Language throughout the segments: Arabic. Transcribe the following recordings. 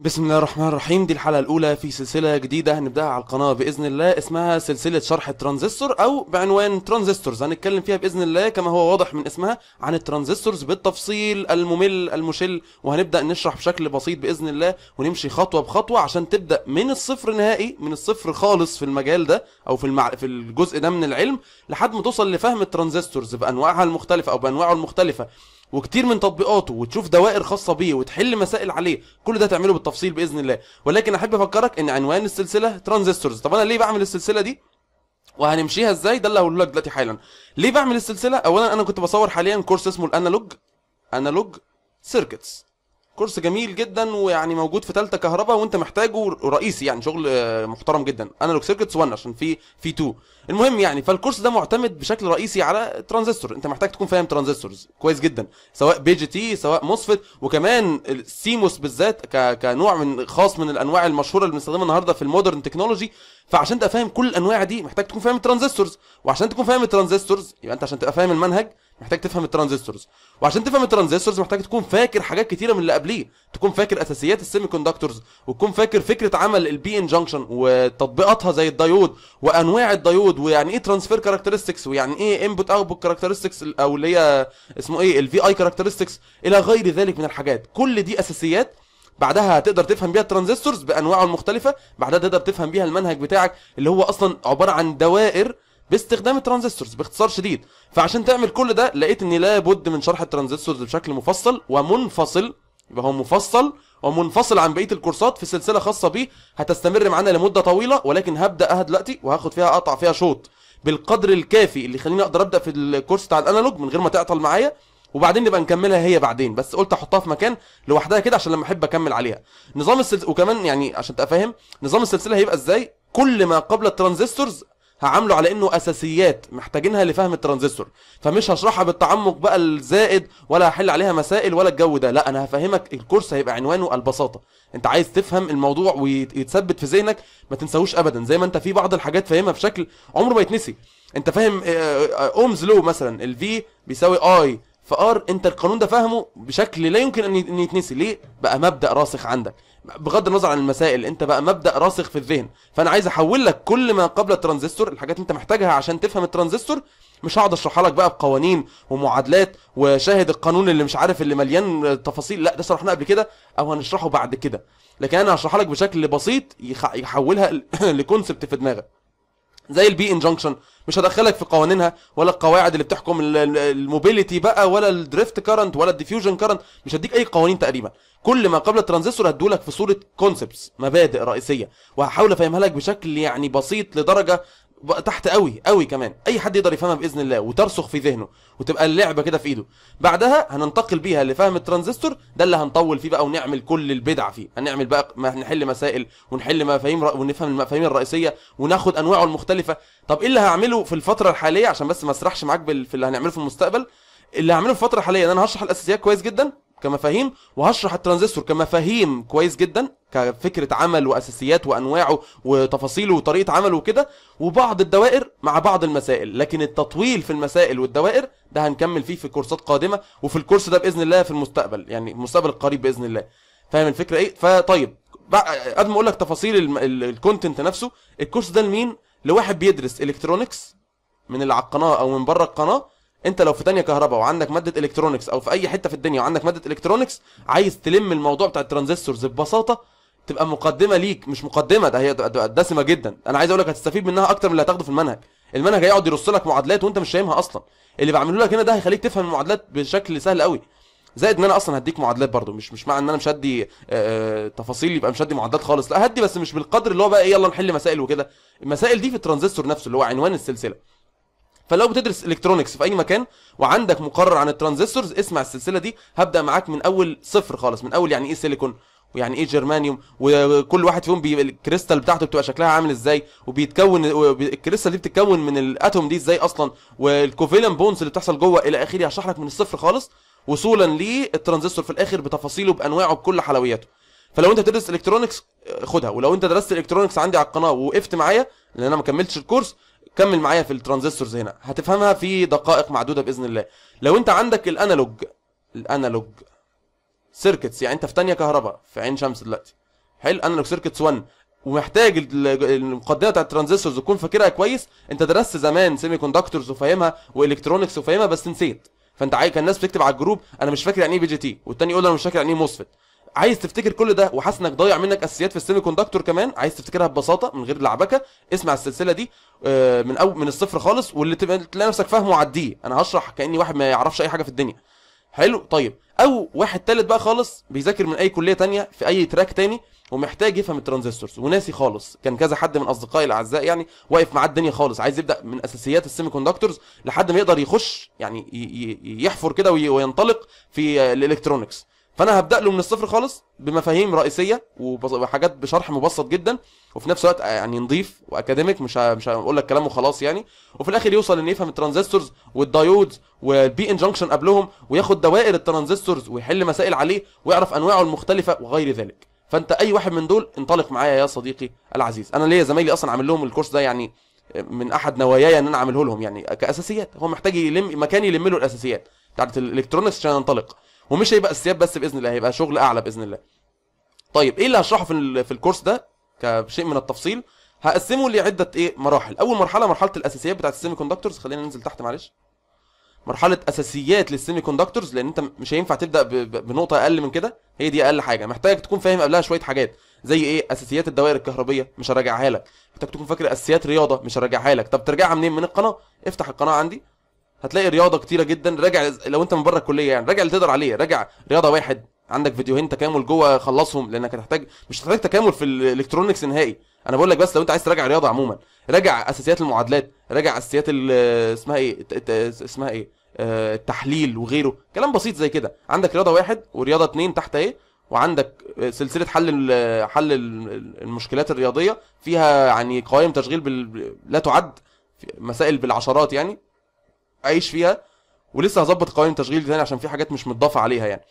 بسم الله الرحمن الرحيم دي الحلقة الأولى في سلسلة جديدة هنبدأها على القناة بإذن الله اسمها سلسلة شرح الترانزستور أو بعنوان ترانزستورز هنتكلم فيها بإذن الله كما هو واضح من اسمها عن الترانزستورز بالتفصيل الممل المشل وهنبدأ نشرح بشكل بسيط بإذن الله ونمشي خطوة بخطوة عشان تبدأ من الصفر نهائي من الصفر خالص في المجال ده أو في المع... في الجزء ده من العلم لحد ما توصل لفهم الترانزستورز بأنواعها المختلفة أو بأنواعه المختلفة وكتير من تطبيقاته وتشوف دوائر خاصه بيه وتحل مسائل عليه كل ده تعمله بالتفصيل باذن الله ولكن احب افكرك ان عنوان السلسله ترانزستورز طب انا ليه بعمل السلسله دي وهنمشيها ازاي ده اللي هقوله لك دلوقتي حالا ليه بعمل السلسله اولا انا كنت بصور حاليا كورس اسمه الانالوج انالوج سيركتس كورس جميل جدا ويعني موجود في ثالثه كهرباء وانت محتاجه رئيسي يعني شغل آه، محترم جدا انالوج سيركتس 1 عشان في في 2 المهم يعني فالكورس ده معتمد بشكل رئيسي على ترانزستور انت محتاج تكون فاهم ترانزستورز كويس جدا سواء بي جي تي سواء موسفيت وكمان السيموس بالذات كنوع من خاص من الانواع المشهوره اللي بنستخدمها النهارده في المودرن تكنولوجي فعشان تبقى فاهم كل الانواع دي محتاج تكون فاهم الترانزستورز وعشان تكون فاهم الترانزستورز يبقى انت عشان تبقى فاهم المنهج محتاج تفهم الترانزستورز وعشان تفهم الترانزستورز محتاج تكون فاكر حاجات كتيره من اللي قبليه تكون فاكر اساسيات السيمي كوندكتورز وتكون فاكر فكره عمل البي ان جانكشن وتطبيقاتها زي الدايود وانواع الدايود ويعني ايه ترانسفير كاركترستكس ويعني ايه انبوت اوتبوت كاركترستكس او اللي هي اسمه ايه الفي اي كاركترستكس الى غير ذلك من الحاجات كل دي اساسيات بعدها هتقدر تفهم بيها الترانزستورز بانواعه المختلفه بعدها تقدر تفهم بيها المنهج بتاعك اللي هو اصلا عباره عن دوائر باستخدام الترانزستورز باختصار شديد فعشان تعمل كل ده لقيت ان لابد من شرح الترانزستورز بشكل مفصل ومنفصل يبقى هو مفصل ومنفصل عن بقيه الكورسات في سلسله خاصه بيه هتستمر معانا لمده طويله ولكن هبداها دلوقتي وهاخد فيها اقطع فيها شوط بالقدر الكافي اللي يخليني اقدر ابدا في الكورس بتاع الانالوج من غير ما تعطل معايا وبعدين نبقى نكملها هي بعدين بس قلت احطها في مكان لوحدها كده عشان لما احب اكمل عليها نظام السلسله وكمان يعني عشان تبقى فاهم نظام السلسله هيبقى ازاي كل ما قبل الترانزستورز هعامله على انه اساسيات محتاجينها لفهم الترانزستور فمش هشرحها بالتعمق بقى الزائد ولا هحل عليها مسائل ولا الجو ده لا انا هفهمك الكورس هيبقى عنوانه البساطه انت عايز تفهم الموضوع ويتثبت في ذهنك ما تنساهوش ابدا زي ما انت في بعض الحاجات فاهمها بشكل عمره ما يتنسي انت فاهم اومز لو مثلا الفي بيساوي اي فار انت القانون ده فاهمه بشكل لا يمكن ان يتنسي ليه بقى مبدا راسخ عندك بغض النظر عن المسائل انت بقى مبدا راسخ في الذهن فانا عايز احول لك كل ما قبل الترانزستور الحاجات انت محتاجها عشان تفهم الترانزستور مش هقعد اشرحها لك بقى بقوانين ومعادلات وشاهد القانون اللي مش عارف اللي مليان تفاصيل لا ده شرحناه قبل كده او هنشرحه بعد كده لكن انا هشرحها لك بشكل بسيط يحولها لكونسبت في دماغك زي البي انجنكشن مش هدخلك في قوانينها ولا القواعد اللي بتحكم الموبيليتي بقى ولا الدريفت كارنت ولا الديفيوجن كارنت مش هديك اي قوانين تقريبا كل ما قبل الترانزستور هدولك في صوره كونسبتس مبادئ رئيسيه وهحاول افهمها لك بشكل يعني بسيط لدرجه تحت قوي قوي كمان اي حد يقدر يفهمها باذن الله وترسخ في ذهنه وتبقى اللعبه كده في ايده بعدها هننتقل بيها لفهم الترانزستور ده اللي هنطول فيه بقى ونعمل كل البدع فيه هنعمل بقى ما نحل مسائل ونحل مفاهيم رأ... ونفهم المفاهيم الرئيسيه وناخد انواعه المختلفه طب ايه اللي هعمله في الفتره الحاليه عشان بس ما اسرحش معاك بال... في اللي هنعمله في المستقبل اللي هعمله في الفتره الحاليه ان انا هشرح الاساسيات كويس جدا كمفاهيم وهشرح الترانزستور كمفاهيم كويس جدا كفكره عمل واساسيات وانواعه وتفاصيله وطريقه عمله وكده وبعض الدوائر مع بعض المسائل لكن التطويل في المسائل والدوائر ده هنكمل فيه في كورسات قادمه وفي الكورس ده باذن الله في المستقبل يعني المستقبل القريب باذن الله فاهم الفكره ايه فطيب قبل ما اقول لك تفاصيل الكونتنت نفسه الكورس ده لمين لواحد بيدرس الكترونكس من اللي على القناه او من بره القناه انت لو في تانية كهرباء وعندك ماده الكترونكس او في اي حته في الدنيا وعندك ماده الكترونكس عايز تلم الموضوع بتاع الترانزستورز ببساطه تبقى مقدمه ليك مش مقدمه ده هي دسمه جدا انا عايز اقول لك هتستفيد منها اكتر من اللي هتاخده في المنهج المنهج هيقعد يرص لك معادلات وانت مش فاهمها اصلا اللي بعمله لك هنا ده هيخليك تفهم المعادلات بشكل سهل قوي زائد ان انا اصلا هديك معادلات برضو مش مش معنى ان انا مش هدي آه، آه، تفاصيل يبقى مش هدي معادلات خالص لا هدي بس مش بالقدر اللي هو بقى ايه يلا نحل مسائل وكده المسائل دي في الترانزستور نفسه اللي هو عنوان السلسله فلو بتدرس الكترونكس في اي مكان وعندك مقرر عن الترانزستورز اسمع السلسله دي هبدا معاك من اول صفر خالص من اول يعني ايه سيليكون ويعني ايه جرمانيوم وكل واحد فيهم بي... الكريستال بتاعته بتبقى شكلها عامل ازاي وبيتكون الكريستال دي بتتكون من الاتوم دي ازاي اصلا والكوفيلن بونز اللي بتحصل جوه الى اخره هشرح لك من الصفر خالص وصولا للترانزستور في الاخر بتفاصيله بانواعه بكل حلوياته فلو انت بتدرس الكترونكس خدها ولو انت درست الكترونكس عندي على القناه ووقفت معايا لان انا ما كملتش الكورس كمل معايا في الترانزستورز هنا هتفهمها في دقائق معدوده باذن الله لو انت عندك الانالوج الانالوج سيركتس يعني انت في ثانيه كهرباء في عين شمس دلوقتي حلو انالوج سيركتس 1 ومحتاج المقدمه بتاعت الترانزستورز تكون فاكرها كويس انت درست زمان سيمي كوندكتورز وفاهمها والكترونكس وفاهمها بس نسيت فانت عايز كان الناس بتكتب على الجروب انا مش فاكر يعني ايه بي جي تي والتاني يقول انا مش فاكر يعني ايه موسفيت عايز تفتكر كل ده وحاسس انك ضايع منك اساسيات في السيمي كوندكتور كمان عايز تفتكرها ببساطه من غير لعبكه اسمع السلسله دي آه، من اول من الصفر خالص واللي تلاقي نفسك فاهمه عديه انا هشرح كاني واحد ما يعرفش اي حاجه في الدنيا حلو طيب او واحد تالت بقى خالص بيذاكر من اي كليه تانية في اي تراك تاني ومحتاج يفهم الترانزستورز وناسي خالص كان كذا حد من اصدقائي الاعزاء يعني واقف معاه الدنيا خالص عايز يبدا من اساسيات السيمي كوندكتورز لحد ما يقدر يخش يعني يحفر كده وينطلق في الالكترونكس فانا هبدا له من الصفر خالص بمفاهيم رئيسيه وحاجات بشرح مبسط جدا وفي نفس الوقت يعني نظيف واكاديميك مش مش هقول لك كلام وخلاص يعني وفي الاخر يوصل ان يفهم الترانزستورز والدايودز والبي ان جانكشن قبلهم وياخد دوائر الترانزستورز ويحل مسائل عليه ويعرف انواعه المختلفه وغير ذلك فانت اي واحد من دول انطلق معايا يا صديقي العزيز انا ليا زمايلي اصلا عامل لهم الكورس ده يعني من احد نواياي ان انا اعمله لهم يعني كاساسيات هو محتاج يلم مكان يلم له الاساسيات بتاعت الالكترونكس عشان انطلق ومش هيبقى اساسيات بس باذن الله هيبقى شغل اعلى باذن الله طيب ايه اللي هشرحه في في الكورس ده كشيء من التفصيل هقسمه لعده ايه مراحل اول مرحله مرحله الاساسيات بتاعه السيمي كوندكتورز خلينا ننزل تحت معلش مرحله اساسيات للسيمي كوندكتورز لان انت مش هينفع تبدا بنقطه اقل من كده هي دي اقل حاجه محتاج تكون فاهم قبلها شويه حاجات زي ايه اساسيات الدوائر الكهربيه مش هراجعها لك محتاج تكون فاكر اساسيات رياضه مش هراجعها لك طب ترجعها منين من القناه افتح القناه عندي هتلاقي رياضه كتيره جدا راجع لو انت من بره الكليه يعني راجع اللي تقدر عليه راجع رياضه واحد عندك فيديوهين تكامل جوه خلصهم لانك هتحتاج مش هتحتاج تكامل في الالكترونكس نهائي انا بقول لك بس لو انت عايز تراجع رياضه عموما راجع اساسيات المعادلات راجع اساسيات اسمها ايه اسمها ايه آه، التحليل وغيره كلام بسيط زي كده عندك رياضه واحد ورياضه اتنين تحت ايه وعندك سلسله حل حل المشكلات الرياضيه فيها يعني قوائم تشغيل بال... لا تعد مسائل بالعشرات يعني اعيش فيها ولسه هظبط قوانين التشغيل تاني عشان في حاجات مش متضافه عليها يعني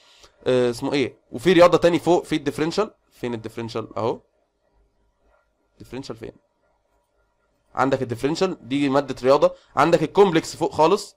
آه اسمه ايه وفي رياضه تاني فوق في الديفرنشال فين الديفرنشال اهو الديفرنشال فين عندك الديفرنشال دي ماده رياضه عندك الكومبلكس فوق خالص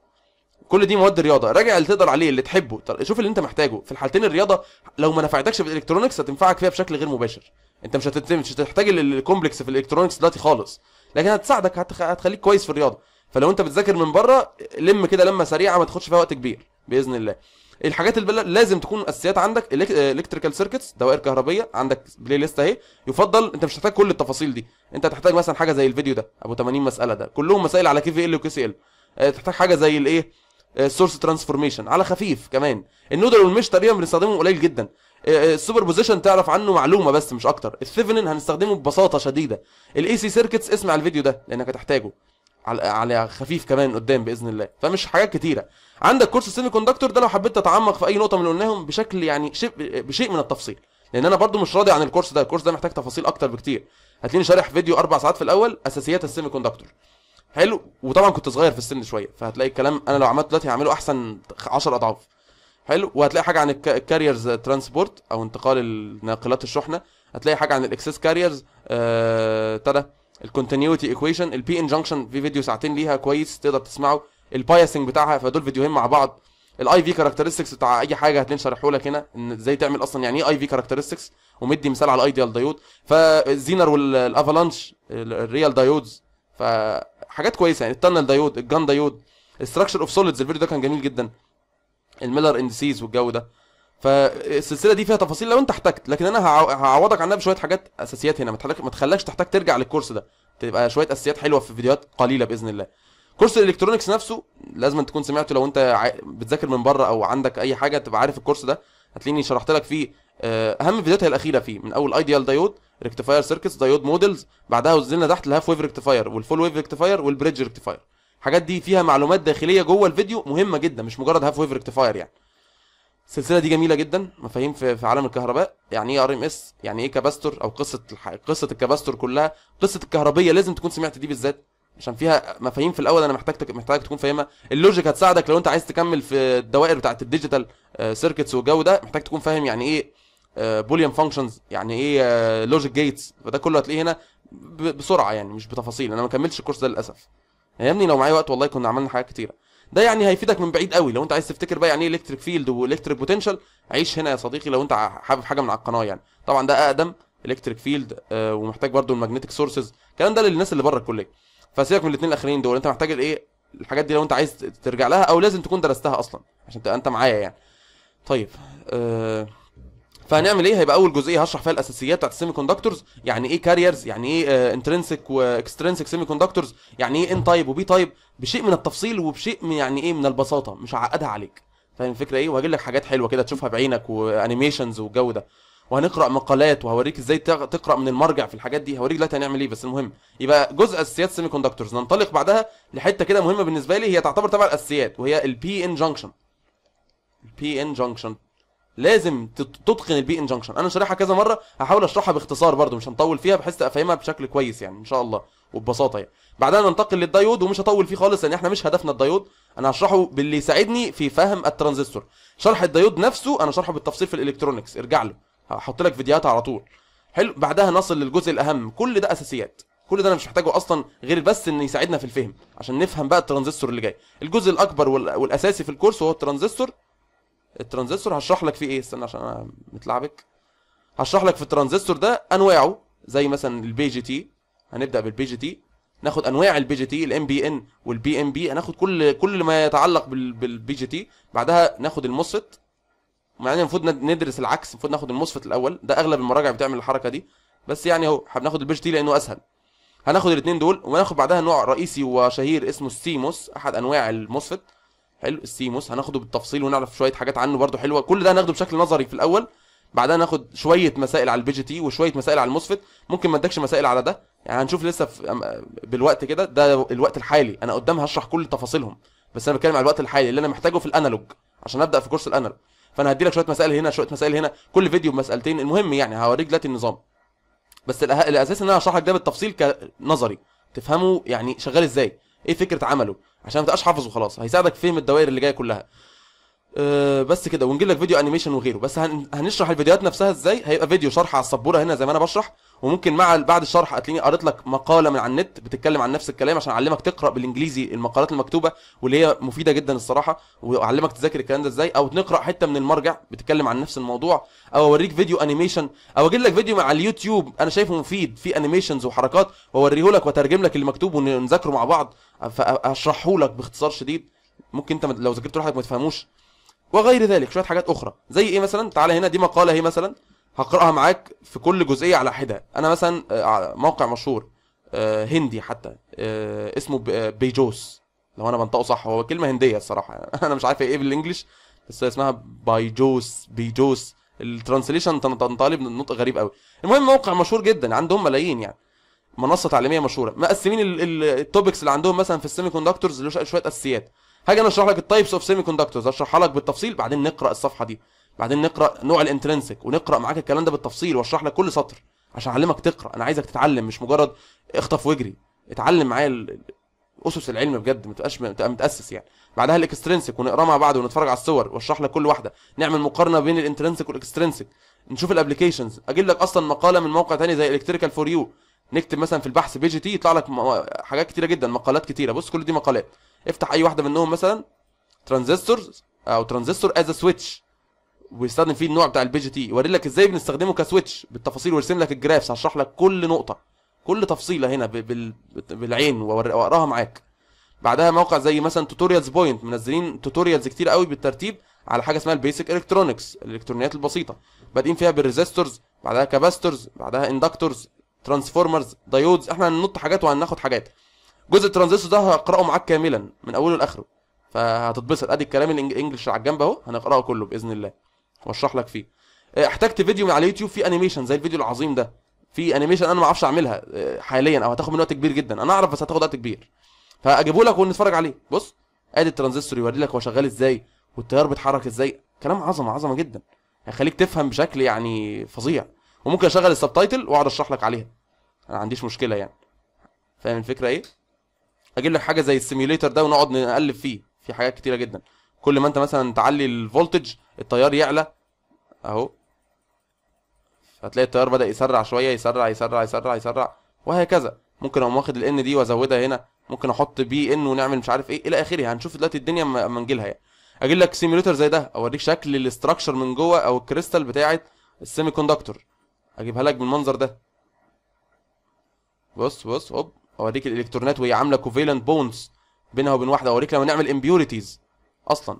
كل دي مواد رياضه راجع اللي تقدر عليه اللي تحبه شوف اللي انت محتاجه في الحالتين الرياضه لو ما نفعتكش في الالكترونكس هتنفعك فيها بشكل غير مباشر انت مش هتحتاج الكومبلكس في الالكترونكس دلوقتي خالص لكن هتساعدك هتخليك كويس في الرياضه فلو انت بتذاكر من بره لم كده لما سريعه ما تاخدش فيها وقت كبير باذن الله الحاجات اللي لازم تكون اساسيات عندك الكتريكال آه، سيركتس دوائر كهربيه عندك بلاي ليست اهي يفضل انت مش هتحتاج كل التفاصيل دي انت هتحتاج مثلا حاجه زي الفيديو ده ابو 80 مساله ده كلهم مسائل على كي في ال وكي سي ال آه، تحتاج حاجه زي الايه السورس ترانسفورميشن على خفيف كمان النودل والمش تقريبا بنستخدمهم قليل جدا السوبر آه، بوزيشن تعرف عنه معلومه بس مش اكتر الثيفنن هنستخدمه ببساطه شديده الاي سي سيركتس اسمع الفيديو ده لانك هتحتاجه على على خفيف كمان قدام باذن الله فمش حاجات كتيره عندك كورس السيمي كوندكتور ده لو حبيت تتعمق في اي نقطه من اللي قلناهم بشكل يعني شيء بشيء من التفصيل لان انا برضو مش راضي عن الكورس ده الكورس ده محتاج تفاصيل اكتر بكتير هتلاقيني شارح فيديو اربع ساعات في الاول اساسيات السيمي كوندكتور حلو وطبعا كنت صغير في السن شويه فهتلاقي الكلام انا لو عملته دلوقتي هعمله احسن 10 اضعاف حلو وهتلاقي حاجه عن الكاريرز ترانسبورت او انتقال الناقلات الشحنه هتلاقي حاجه عن الاكسس كاريرز ابتدى آه الكونتينيوتي ايكويشن البي انجنكشن في فيديو ساعتين ليها كويس تقدر تسمعه البايسنج بتاعها فدول فيديوهين مع بعض الاي في كاركترستكس بتاع اي حاجه هتلاقيه شارحه لك هنا ان ازاي تعمل اصلا يعني ايه اي في كاركترستكس ومدي مثال على الايديال دايود فالزينر والافالانش الريال دايودز فحاجات كويسه يعني التنل دايود الجان دايود الستراكشر اوف سوليدز الفيديو ده كان جميل جدا الميلر اندسيز والجو ده فالسلسله دي فيها تفاصيل لو انت احتجت لكن انا هعوضك عنها بشويه حاجات اساسيات هنا ما تخليكش تحتاج ترجع للكورس ده تبقى شويه اساسيات حلوه في فيديوهات قليله باذن الله كورس الالكترونكس نفسه لازم تكون سمعته لو انت بتذاكر من بره او عندك اي حاجه تبقى عارف الكورس ده هتلاقيني شرحت لك فيه آه، اهم الفيديوهات هي الاخيره فيه من اول ايديال دايود ريكتيفاير سيركتس دايود مودلز بعدها وزلنا تحت الهاف ويف ريكتيفاير والفول ويف ريكتيفاير والبريدج ريكتيفاير الحاجات دي فيها معلومات داخليه جوه الفيديو مهمه جدا مش مجرد هاف ويف ريكتيفاير يعني السلسله دي جميله جدا مفاهيم في, في عالم الكهرباء يعني ايه ار ام اس يعني ايه كاباستور او قصه قصه الكاباستور كلها قصه الكهربيه لازم تكون سمعت دي بالذات عشان فيها مفاهيم في الاول انا محتاج تك... محتاج تكون فاهمها اللوجيك هتساعدك لو انت عايز تكمل في الدوائر بتاعه الديجيتال سيركتس آه، والجو ده محتاج تكون فاهم يعني ايه بوليان آه، فانكشنز يعني ايه لوجيك آه، جيتس فده كله هتلاقيه هنا بسرعه يعني مش بتفاصيل انا ما كملتش الكورس ده للاسف يا ابني لو معايا وقت والله كنا عملنا حاجات كتيره ده يعني هيفيدك من بعيد قوي لو انت عايز تفتكر بقى يعني ايه الكتريك فيلد والكتريك بوتنشال عيش هنا يا صديقي لو انت حابب حاجه من على القناه يعني طبعا ده اقدم الكتريك آه، فيلد ومحتاج برده الماجنتيك سورسز الكلام ده للناس اللي بره الكليه فسيبك من الاثنين الاخرين دول انت محتاج الايه الحاجات دي لو انت عايز ترجع لها او لازم تكون درستها اصلا عشان تبقى انت معايا يعني طيب آه فهنعمل ايه هيبقى اول جزئيه هشرح فيها الاساسيات بتاعت السيمي كوندكتورز يعني ايه كاريرز يعني ايه انترنسك واكسترنسك سيمي كوندكتورز يعني ايه ان تايب وبي تايب بشيء من التفصيل وبشيء من يعني ايه من البساطه مش هعقدها عليك فاهم الفكره ايه وهجيب لك حاجات حلوه كده تشوفها بعينك وانيميشنز والجو ده وهنقرا مقالات وهوريك ازاي تقرا من المرجع في الحاجات دي هوريك دلوقتي هنعمل ايه بس المهم يبقى جزء اساسيات سيمي كوندكتورز ننطلق بعدها لحته كده مهمه بالنسبه لي هي تعتبر تبع الاساسيات وهي البي ان جانكشن البي ان جانكشن لازم تتقن البي انجنكشن انا شارحها كذا مره هحاول اشرحها باختصار برضو مش هنطول فيها بحيث افهمها بشكل كويس يعني ان شاء الله وببساطه يعني بعدها ننتقل للدايود ومش هطول فيه خالص لان احنا مش هدفنا الدايود انا هشرحه باللي يساعدني في فهم الترانزستور شرح الدايود نفسه انا شرحه بالتفصيل في الالكترونكس ارجع له هحط لك فيديوهات على طول حلو بعدها نصل للجزء الاهم كل ده اساسيات كل ده انا مش محتاجه اصلا غير بس ان يساعدنا في الفهم عشان نفهم بقى الترانزستور اللي جاي الجزء الاكبر والاساسي في الكورس هو الترانزستور الترانزستور هشرح لك فيه ايه استنى عشان انا متلعبك هشرح لك في الترانزستور ده انواعه زي مثلا البي جي تي هنبدا بالبي جي تي ناخد انواع البي جي تي الام بي ان والبي ام بي هناخد كل كل ما يتعلق بالبي جي تي بعدها ناخد الموسفت مع يعني ان المفروض ندرس العكس المفروض ناخد الموسفت الاول ده اغلب المراجع بتعمل الحركه دي بس يعني اهو هناخد البي جي تي لانه اسهل هناخد الاثنين دول وناخد بعدها نوع رئيسي وشهير اسمه السيموس احد انواع الموسفت حلو السيموس هناخده بالتفصيل ونعرف شويه حاجات عنه برده حلوه كل ده هناخده بشكل نظري في الاول بعدها ناخد شويه مسائل على البي جي تي وشويه مسائل على الموسفيت ممكن ما ادكش مسائل على ده يعني هنشوف لسه في بالوقت كده ده الوقت الحالي انا قدام هشرح كل تفاصيلهم بس انا بتكلم على الوقت الحالي اللي انا محتاجه في الانالوج عشان ابدا في كورس الانالوج فانا هدي لك شويه مسائل هنا شويه مسائل هنا كل فيديو بمسالتين المهم يعني هوريك دلوقتي النظام بس الاساس ان انا هشرح لك ده بالتفصيل كنظري تفهمه يعني شغال ازاي ايه فكره عمله عشان ما تبقاش حافظ وخلاص هيساعدك في فهم الدوائر اللي جايه كلها أه بس كده ونجيب لك فيديو انيميشن وغيره بس هنشرح الفيديوهات نفسها ازاي هيبقى فيديو شرح على السبوره هنا زي ما انا بشرح وممكن مع بعد الشرح هتلاقيني قريت لك مقاله من على النت بتتكلم عن نفس الكلام عشان اعلمك تقرا بالانجليزي المقالات المكتوبه واللي هي مفيده جدا الصراحه واعلمك تذاكر الكلام ده ازاي او نقرا حته من المرجع بتتكلم عن نفس الموضوع او اوريك فيديو انيميشن او اجيب لك فيديو على اليوتيوب انا شايفه مفيد فيه انيميشنز وحركات واوريه لك واترجم لك اللي مكتوب ونذاكره مع بعض فاشرحه لك باختصار شديد ممكن انت لو ذاكرت لوحدك ما تفهموش وغير ذلك شويه حاجات اخرى زي ايه مثلا تعالى هنا دي مقاله اهي مثلا هقراها معاك في كل جزئيه على حده انا مثلا آه، موقع مشهور آه، هندي حتى آه، اسمه بيجوس لو انا بنطقه صح هو كلمه هنديه الصراحه انا مش عارف ايه بالانجلش بس اسمها بايجوس بيجوس الترانسليشن تنطالب نطق غريب قوي المهم موقع مشهور جدا عندهم ملايين يعني منصه تعليميه مشهوره مقسمين التوبكس اللي عندهم مثلا في السيمي كوندكتورز شويه اساسيات هاجي انا اشرح لك التايبس اوف سيمي كوندكتورز اشرحها لك بالتفصيل بعدين نقرا الصفحه دي بعدين نقرا نوع الانترنسك ونقرا معاك الكلام ده بالتفصيل واشرح لك كل سطر عشان اعلمك تقرا انا عايزك تتعلم مش مجرد اخطف واجري اتعلم معايا اسس العلم بجد ما تبقاش متاسس يعني بعدها الاكسترنسك ونقرا مع بعض ونتفرج على الصور واشرح لك كل واحده نعمل مقارنه بين الانترنسك والاكسترنسك نشوف الابلكيشنز اجيب لك اصلا مقاله من موقع تاني زي الكتريكال فور يو نكتب مثلا في البحث بي جي تي يطلع لك حاجات كتيره جدا مقالات كتيره بص كل دي مقالات افتح اي واحده منهم مثلا ترانزستورز او ترانزستور از سويتش ويستخدم فيه النوع بتاع البي جي تي يوري لك ازاي بنستخدمه كسويتش بالتفاصيل ويرسم لك الجرافس هشرح لك كل نقطه كل تفصيله هنا بالعين واقراها معاك بعدها موقع زي مثلا توتوريالز بوينت منزلين توتوريالز كتير قوي بالترتيب على حاجه اسمها البيسك الكترونكس الالكترونيات البسيطه بادئين فيها بالريزيستورز بعدها كاباستورز بعدها اندكتورز ترانسفورمرز دايودز احنا هننط حاجات وهناخد حاجات جزء الترانزستور ده هقراه معاك كاملا من اوله لاخره فهتتبسط ادي الكلام الانجليش على الجنب اهو هنقراه كله باذن الله واشرح لك فيه آه، احتجت فيديو على اليوتيوب فيه انيميشن زي الفيديو العظيم ده في انيميشن انا ما اعرفش اعملها آه، حاليا او هتاخد من وقت كبير جدا انا اعرف بس هتاخد وقت كبير فاجيبه لك ونتفرج عليه بص ادي الترانزستور يوري لك هو شغال ازاي والتيار بيتحرك ازاي كلام عظمه عظمه جدا هيخليك تفهم بشكل يعني فظيع وممكن اشغل السبتايتل واقعد اشرح لك عليها انا ما عنديش مشكله يعني فاهم الفكره ايه اجيب لك حاجه زي السيميوليتر ده ونقعد نقلب فيه في حاجات كتيره جدا كل ما انت مثلا تعلي الفولتج التيار يعلى اهو هتلاقي التيار بدا يسرع شويه يسرع يسرع يسرع يسرع وهكذا ممكن اقوم واخد الان دي وازودها هنا ممكن احط بي ان ونعمل مش عارف ايه الى اخره هنشوف دلوقتي الدنيا اما نجيلها يعني اجيب لك سيميوليتر زي ده اوريك شكل الاستراكشر من جوه او الكريستال بتاعه السيمي كوندكتور اجيبها لك بالمنظر ده بص بص هوب اوريك الالكترونات وهي عامله كوفيلنت بونز بينها وبين واحده اوريك لما نعمل امبيوريتيز اصلا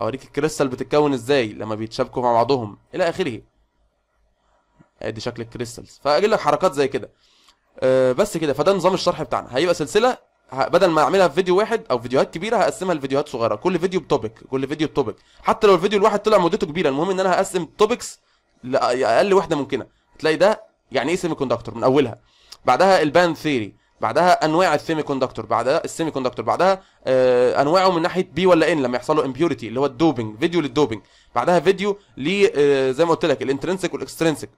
اوريك الكريستال بتتكون ازاي لما بيتشابكوا مع بعضهم الى اخره ادي شكل الكريستالز فاجيب لك حركات زي كده أه بس كده فده نظام الشرح بتاعنا هيبقى سلسله بدل ما اعملها في فيديو واحد او فيديوهات كبيره هقسمها لفيديوهات صغيره كل فيديو بتوبيك كل فيديو بتوبيك حتى لو الفيديو الواحد طلع مدته كبيره المهم ان انا هقسم توبكس لاقل وحده ممكنه هتلاقي ده يعني ايه سيمي كوندكتور من اولها بعدها الباند ثيري بعدها انواع السيمي كوندكتور بعدها السيمي كوندكتور بعدها آه انواعه من ناحيه بي ولا ان لما يحصل له امبيوريتي اللي هو الدوبنج فيديو للدوبنج بعدها فيديو ل آه زي ما قلت لك الانترنسك والاكسترنسك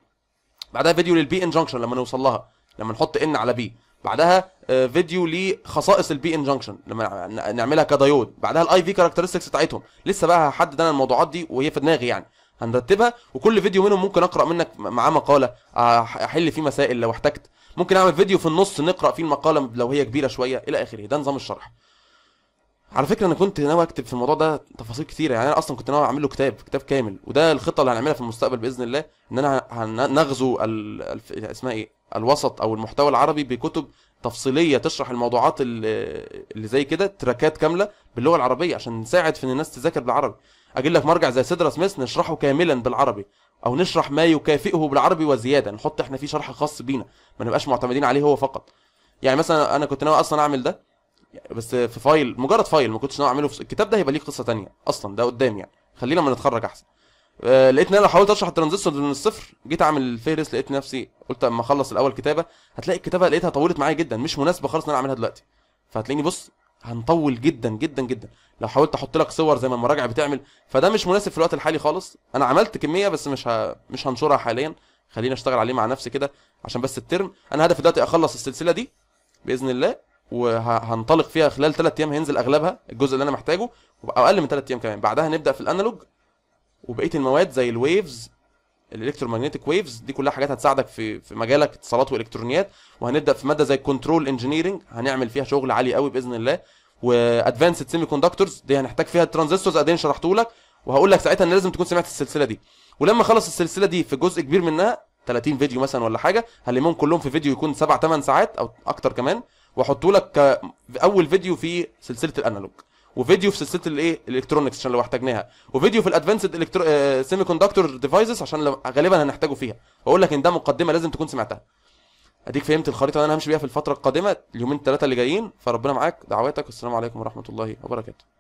بعدها فيديو للبي انجنكشن لما نوصل لها لما نحط ان على بي بعدها آه، فيديو لخصائص البي انجنكشن لما نعملها كدايود بعدها الاي في كاركترستكس بتاعتهم لسه بقى هحدد انا الموضوعات دي وهي في دماغي يعني هنرتبها وكل فيديو منهم ممكن اقرا منك معاه مقاله احل فيه مسائل لو احتجت ممكن اعمل فيديو في النص نقرا فيه المقاله لو هي كبيره شويه الى اخره ده نظام الشرح على فكره انا كنت ناوي اكتب في الموضوع ده تفاصيل كثيره يعني انا اصلا كنت ناوي اعمل له كتاب كتاب كامل وده الخطه اللي هنعملها في المستقبل باذن الله ان انا هنغزو اسمها ايه الوسط او المحتوى العربي بكتب تفصيليه تشرح الموضوعات اللي زي كده تراكات كامله باللغه العربيه عشان نساعد في ان الناس تذاكر بالعربي اجيب لك مرجع زي سيدرا سميث نشرحه كاملا بالعربي او نشرح ما يكافئه بالعربي وزياده نحط احنا فيه شرح خاص بينا ما نبقاش معتمدين عليه هو فقط يعني مثلا انا كنت ناوي اصلا اعمل ده بس في فايل مجرد فايل ما كنتش ناوي اعمله في الكتاب ده هيبقى ليه قصه ثانيه اصلا ده قدام يعني خلينا لما نتخرج احسن آه لقيت ان انا لو حاولت اشرح الترانزستور من الصفر جيت اعمل الفهرس لقيت نفسي قلت اما اخلص الاول كتابه هتلاقي الكتابه لقيتها طولت معايا جدا مش مناسبه خالص ان انا اعملها دلوقتي فهتلاقيني بص هنطول جدا جدا جدا لو حاولت احط لك صور زي ما المراجع بتعمل فده مش مناسب في الوقت الحالي خالص انا عملت كميه بس مش ه... مش هنشرها حاليا خليني اشتغل عليه مع نفسي كده عشان بس الترم انا هدفي دلوقتي اخلص السلسله دي باذن الله وهنطلق فيها خلال 3 ايام هينزل اغلبها الجزء اللي انا محتاجه او اقل من 3 ايام كمان بعدها نبدا في الانالوج وبقيه المواد زي الويفز الالكترومغنيتيك ويفز دي كلها حاجات هتساعدك في في مجالك اتصالات والكترونيات وهنبدا في ماده زي الكنترول انجينيرنج هنعمل فيها شغل عالي قوي باذن الله وادفانسد سيمي كوندكتورز دي هنحتاج فيها الترانزستورز ايه شرحته لك وهقول لك ساعتها ان لازم تكون سمعت السلسله دي ولما خلص السلسله دي في جزء كبير منها 30 فيديو مثلا ولا حاجه هلمهم كلهم في فيديو يكون 7 8 ساعات او اكتر كمان واحطه لك اول فيديو في سلسله الانالوج وفيديو في سلسله الايه الالكترونكس عشان لو احتاجناها وفيديو في الادفانسد الكترو... آه... سيمي كوندكتور ديفايسز عشان لو... غالبا هنحتاجه فيها واقول لك ان ده مقدمه لازم تكون سمعتها اديك فهمت الخريطه اللي انا همشي بيها في الفتره القادمه اليومين الثلاثه اللي جايين فربنا معاك دعواتك والسلام عليكم ورحمه الله وبركاته